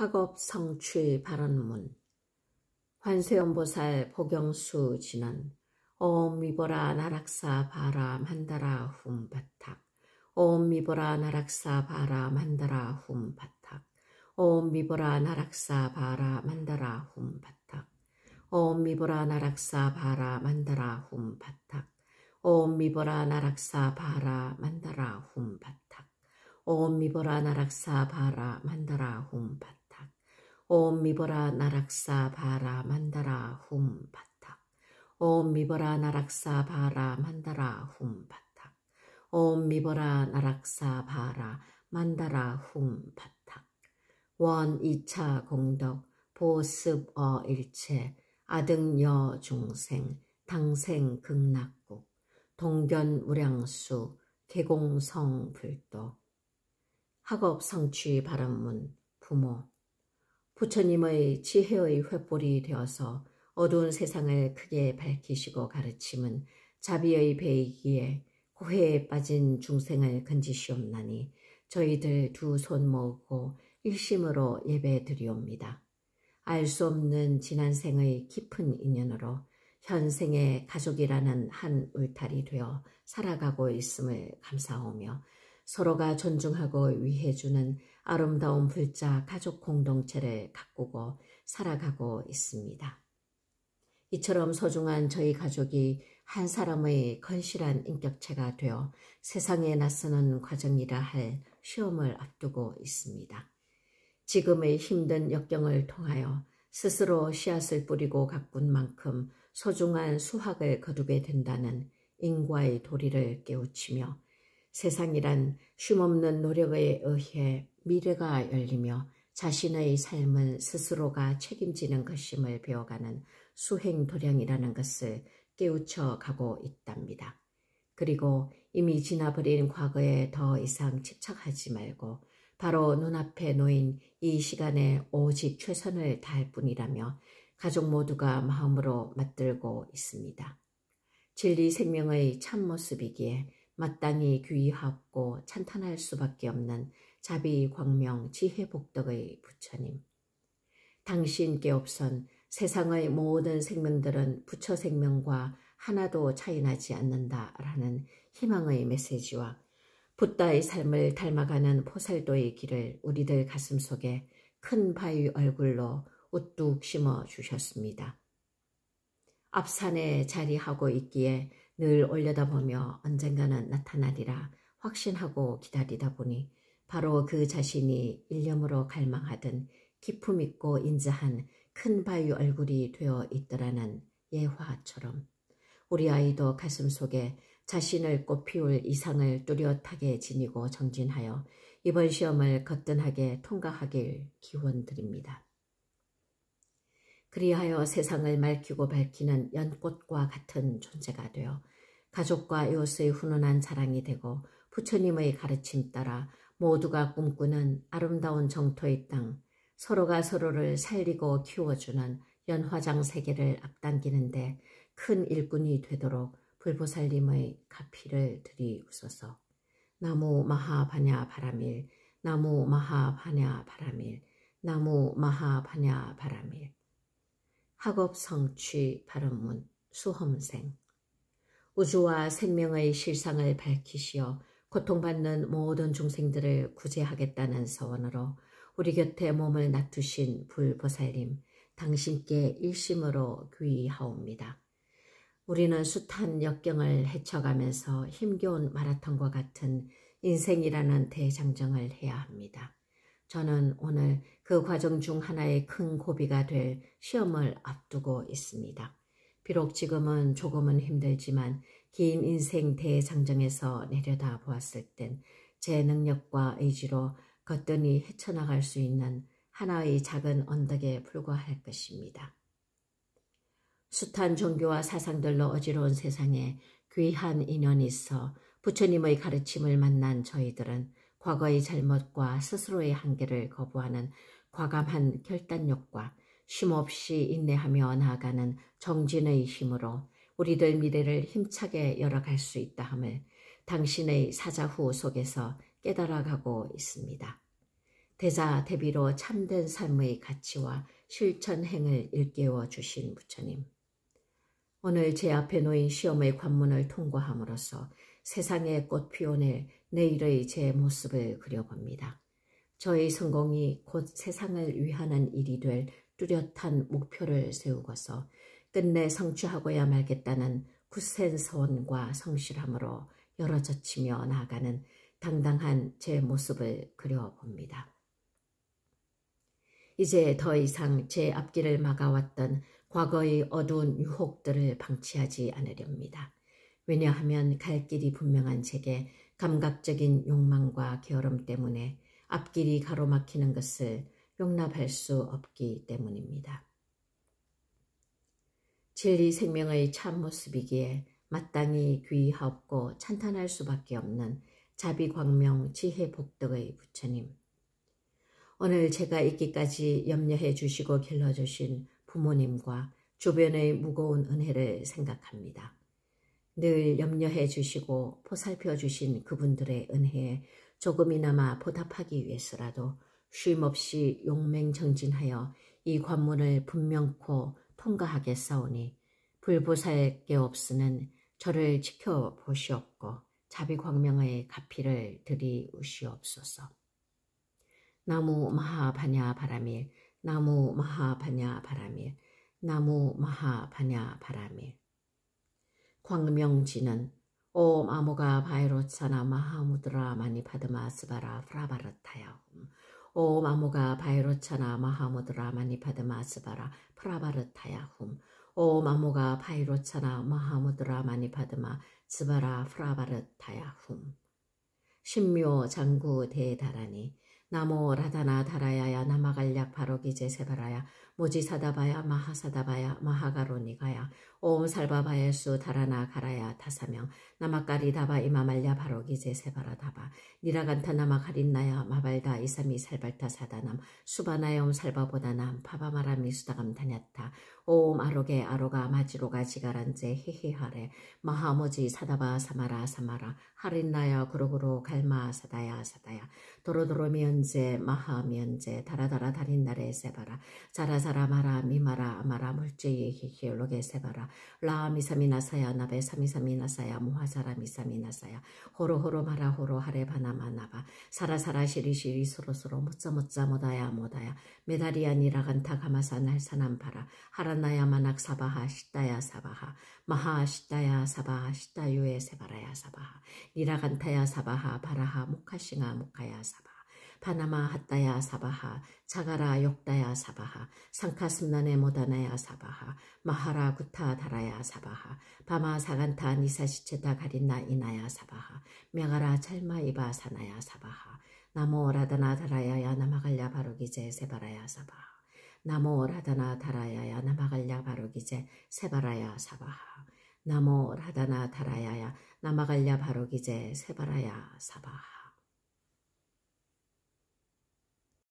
학업 성취 발언문 환세음보살 복영수 지는오 미보라 나락사 바라만다라훔 바탁 오 미보라 나락사 바라만다라훔 바탁 오 미보라 나락사 바라만다라훔 바탁 오 미보라 나락사 바라만다라훔 바탁 오 미보라 나락사 바람 한다라 훔 바탁 옴 미보라 나락사 바람 한다라 훔 바탁 옴 미보라 나락사 바라 만다라 훔 바탁 옴 미보라 나락사 바라 만다라 훔 바탁 옴 미보라 나락사 바라 만다라 훔 바탁 원 2차 공덕 보습어 일체 아등여 중생 당생 극락국 동견 무량수 개공성 불도 학업 성취 발언문 부모 부처님의 지혜의 횃불이 되어서 어두운 세상을 크게 밝히시고 가르침은 자비의 배이기에 고해에 빠진 중생을 건지시옵나니 저희들 두 손 모으고 일심으로 예배드리옵니다. 알 수 없는 지난 생의 깊은 인연으로 현생의 가족이라는 한 울타리 되어 살아가고 있음을 감사하며 서로가 존중하고 위해주는 아름다운 불자 가족 공동체를 가꾸고 살아가고 있습니다. 이처럼 소중한 저희 가족이 한 사람의 건실한 인격체가 되어 세상에 나서는 과정이라 할 시험을 앞두고 있습니다. 지금의 힘든 역경을 통하여 스스로 씨앗을 뿌리고 가꾼 만큼 소중한 수확을 거두게 된다는 인과의 도리를 깨우치며 세상이란 쉼없는 노력에 의해 미래가 열리며 자신의 삶을 스스로가 책임지는 것임을 배워가는 수행도량이라는 것을 깨우쳐 가고 있답니다. 그리고 이미 지나버린 과거에 더 이상 집착하지 말고 바로 눈앞에 놓인 이 시간에 오직 최선을 다할 뿐이라며 가족 모두가 마음으로 맞들고 있습니다. 진리 생명의 참모습이기에 마땅히 귀하고 찬탄할 수밖에 없는 자비 광명 지혜 복덕의 부처님 당신께 없선 세상의 모든 생명들은 부처 생명과 하나도 차이나지 않는다라는 희망의 메시지와 붓다의 삶을 닮아가는 포살도의 길을 우리들 가슴속에 큰 바위 얼굴로 우뚝 심어 주셨습니다. 앞산에 자리하고 있기에 늘 올려다보며 언젠가는 나타나리라 확신하고 기다리다 보니 바로 그 자신이 일념으로 갈망하던 기품 있고 인자한 큰 바위 얼굴이 되어 있더라는 예화처럼 우리 아이도 가슴 속에 자신을 꽃피울 이상을 뚜렷하게 지니고 정진하여 이번 시험을 거뜬하게 통과하길 기원드립니다. 그리하여 세상을 맑히고 밝히는 연꽃과 같은 존재가 되어 가족과 이웃의 훈훈한 자랑이 되고 부처님의 가르침 따라 모두가 꿈꾸는 아름다운 정토의 땅, 서로가 서로를 살리고 키워주는 연화장 세계를 앞당기는데 큰 일꾼이 되도록 불보살님의 가피를 드리우소서. 나무 마하바냐 바라밀, 나무 마하바냐 바라밀, 나무 마하바냐 바라밀. 학업 성취 발음문 수험생 우주와 생명의 실상을 밝히시어 고통받는 모든 중생들을 구제하겠다는 서원으로 우리 곁에 몸을 놔두신 불보살님 당신께 일심으로 귀하옵니다. 우리는 숱한 역경을 헤쳐가면서 힘겨운 마라톤과 같은 인생이라는 대장정을 해야 합니다. 저는 오늘 그 과정 중 하나의 큰 고비가 될 시험을 앞두고 있습니다. 비록 지금은 조금은 힘들지만 긴 인생 대장정에서 내려다 보았을 땐 제 능력과 의지로 거뜬히 헤쳐나갈 수 있는 하나의 작은 언덕에 불과할 것입니다. 숱한 종교와 사상들로 어지러운 세상에 귀한 인연이 있어 부처님의 가르침을 만난 저희들은 과거의 잘못과 스스로의 한계를 거부하는 과감한 결단력과 쉼없이 인내하며 나아가는 정진의 힘으로 우리들 미래를 힘차게 열어갈 수 있다 함을 당신의 사자후 속에서 깨달아가고 있습니다. 대자 대비로 참된 삶의 가치와 실천행을 일깨워 주신 부처님. 오늘 제 앞에 놓인 시험의 관문을 통과함으로써 세상의 꽃 피워낼 내일의 제 모습을 그려봅니다. 저의 성공이 곧 세상을 위하는 일이 될 뚜렷한 목표를 세우고서 끝내 성취하고야 말겠다는 굳센 소원과 성실함으로 열어젖히며 나아가는 당당한 제 모습을 그려봅니다. 이제 더 이상 제 앞길을 막아왔던 과거의 어두운 유혹들을 방치하지 않으렵니다. 왜냐하면 갈 길이 분명한 제게 감각적인 욕망과 게으름 때문에 앞길이 가로막히는 것을 용납할 수 없기 때문입니다. 진리 생명의 참모습이기에 마땅히 귀하고 찬탄할 수밖에 없는 자비광명 지혜복덕의 부처님. 오늘 제가 있기까지 염려해 주시고 길러주신 부모님과 주변의 무거운 은혜를 생각합니다. 늘 염려해 주시고 보살펴 주신 그분들의 은혜에 조금이나마 보답하기 위해서라도 쉼없이 용맹정진하여 이 관문을 분명코 통과하게 싸우니 불보살 게 없으는 저를 지켜보시옵고 자비광명의 가피를 드리우시옵소서 나무 마하바냐 바라밀 나무 마하바냐 바라밀 나무 마하바냐 바라밀 광명지는 오 마모가 바이로차나 마하무드라 마니파드마 스바라 프라바르타야 오 마모가 바이로차나 마하모드라 마니파드마스바라 프라바르타야 훔. 오 마모가 바이로차나 마하모드라 마니파드마 스바라 프라바르타야 훔. 신묘 장구 대다라니 나모 라다나 다라야야 나마갈약 바로기제 세바라야 무지사다바야 마하사다바야 마하가로니가야 오음살바바야수 다라나 가라야 다사명 나마까리다바 이마말랴 바로기제 세바라다바 니라간타나마 가린나야 마발다 이삼이 살발타 사다남 수바나염 살바보다남 파바마라미 수다감 다녔다 오음 아로게 아로가 마지로가 지가란제 히히하레 마하모지 사다바 사마라 사마라 하린나야 구로구로 갈마 사다야 사다야 도로도로 면제 마하 면제 다라다라 다린나레 세바라 자라사 사라마라 미마라 아마라 물제이 히히올로게 세바라 라미사미나사야 나베 사미사미나사야 무화 사라미사미나사야 호로호로 마라 호로 하레바나 마나바 사라사라 시리시리 소로소로 무짜 무짜 모다야 모다야 메다리아 니라간타 가마사 날사남바라 하라나야 마낙 사바하 시다야 사바하 마하 시다야 사바하 시다유에 세바라야 사바하 니라간타야 사바하 바라하 모카싱아 모카야 사바하 바나마 핫다야 사바하 자가라 욕다야 사바하 상카슴난에 모다나야 사바하 마하라 구타 다라야 사바하 바마 사간타 니사시체다 가린나 이나야 사바하 메가라 찰마이바 사나야 사바하 나모 라다나 다라야야 나마갈야 바로기제 세바라야 사바하 나모 라다나 다라야야 나마갈야 바로기제 세바라야 사바하 나모 라다나 다라야야 나마갈야 바로기제 세바라야 사바하